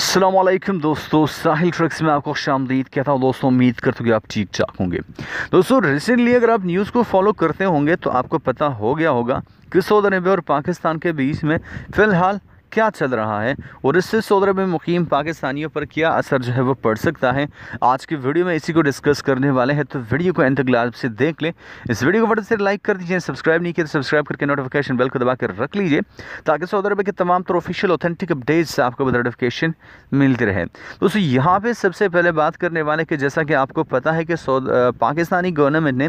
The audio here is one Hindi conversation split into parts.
असलकम दोस्तों साहिल ट्रक्स में आपको खुश आमदीद कहता हूँ दोस्तों उम्मीद करता हूँ कि आप ठीक ठाक होंगे दोस्तों रिसेंटली अगर आप न्यूज़ को फॉलो करते होंगे तो आपको पता हो गया होगा कि सऊदी अरबिया और पाकिस्तान के बीच में फ़िलहाल क्या चल रहा है और इससे सौदर में मुकीम पाकिस्तानियों पर क्या असर जो है वो पड़ सकता है आज की वीडियो में इसी को डिस्कस करने वाले हैं तो वीडियो को एंड तक से देख लें इस वीडियो को बड़े से लाइक कर दीजिए सब्सक्राइब नहीं किया तो सब्सक्राइब करके नोटिफिकेशन बेल को दबा कर रख लीजिए ताकि सऊदी अरब के तमाम तो ऑफिशियल ऑथेंटिक अपडेट्स आपको नोटिफिकेशन मिलती रहे दोस्तों यहाँ पर सबसे पहले बात करने वाले कि जैसा कि आपको पता है कि पाकिस्तानी गवर्नमेंट ने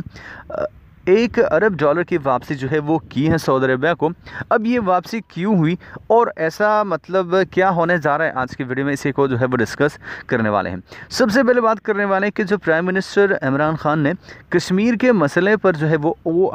एक अरब डॉलर की वापसी जो है वो की है सऊदी अरबिया को अब ये वापसी क्यों हुई और ऐसा मतलब क्या होने जा रहा है आज की वीडियो में इसी को जो है वो डिस्कस करने वाले हैं सबसे पहले बात करने वाले हैं कि जो प्राइम मिनिस्टर इमरान खान ने कश्मीर के मसले पर जो है वो ओ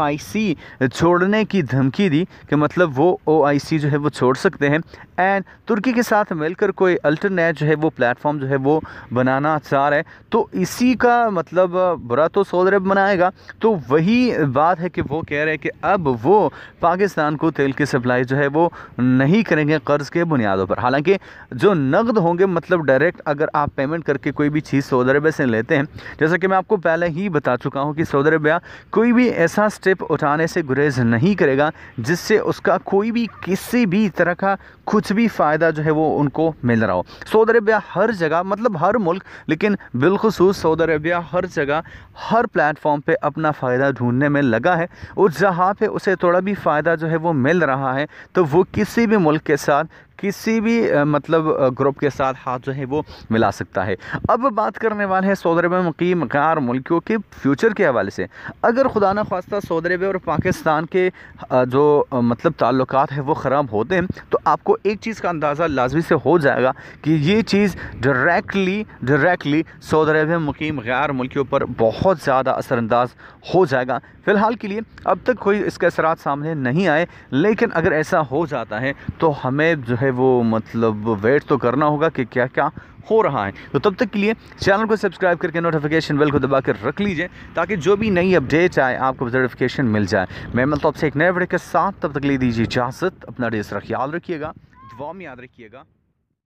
छोड़ने की धमकी दी कि मतलब वो ओ जो है वो छोड़ सकते हैं एंड तुर्की के साथ मिलकर कोई अल्टरनेट जो है वो प्लेटफॉर्म जो है वो बनाना चाह रहे तो इसी का मतलब बुरा तो सऊदी अरब बनाएगा तो वही बात है कि वो कह रहे हैं कि अब वो पाकिस्तान को तेल की सप्लाई जो है वो नहीं करेंगे कर्ज़ के बुनियादों पर हालांकि जो नकद होंगे मतलब डायरेक्ट अगर आप पेमेंट करके कोई भी चीज़ सऊदी अरबिया से लेते हैं जैसा कि मैं आपको पहले ही बता चुका हूँ कि सऊदी अरबिया कोई भी ऐसा स्टेप उठाने से गुरेज नहीं करेगा जिससे उसका कोई भी किसी भी तरह का कुछ भी फ़ायदा जो है वो उनको मिल रहा हो सऊदी अरबिया हर जगह मतलब हर मुल्क लेकिन बिलखसूस सऊदी अरबिया हर जगह हर प्लेटफॉर्म पर अपना फ़ायदा ढूंढने करने में लगा है और जहाँ पे उसे थोड़ा भी फ़ायदा जो है वो मिल रहा है तो वो किसी भी मुल्क के साथ किसी भी मतलब ग्रुप के साथ हाथ जो है वो मिला सकता है अब बात करने वाले हैं सऊदी अरब मुकीम मकार मुल्कियों के फ्यूचर के हवाले से अगर खुदा न खास्ता सऊदी अरब और पाकिस्तान के जो मतलब ताल्लुक है वो ख़राब होते हैं तो आपको एक चीज़ का अंदाज़ा लाजमी से हो जाएगा कि ये चीज़ डायरेक्टली डायरेक्टली सऊदी अरब मुकीम गैर मुल्कियों पर बहुत ज़्यादा असरानंदाज हो जाएगा फ़िलहाल के लिए अब तक कोई इसके असरात सामने नहीं आए लेकिन अगर ऐसा हो जाता है तो हमें जो है है वो मतलब वेट तो करना होगा कि क्या क्या हो रहा है तो तब तक के लिए चैनल को सब्सक्राइब करके नोटिफिकेशन बेल को दबा कर रख लीजिए ताकि जो भी नई अपडेट आए आपको नोटिफिकेशन मिल जाए मैं मतलब आपसे एक नए वीडियो के साथ तब तक ले दीजिए इजाज़त अपना डेस्ट रख ख्याल रखिएगा दुआ में याद रखिएगा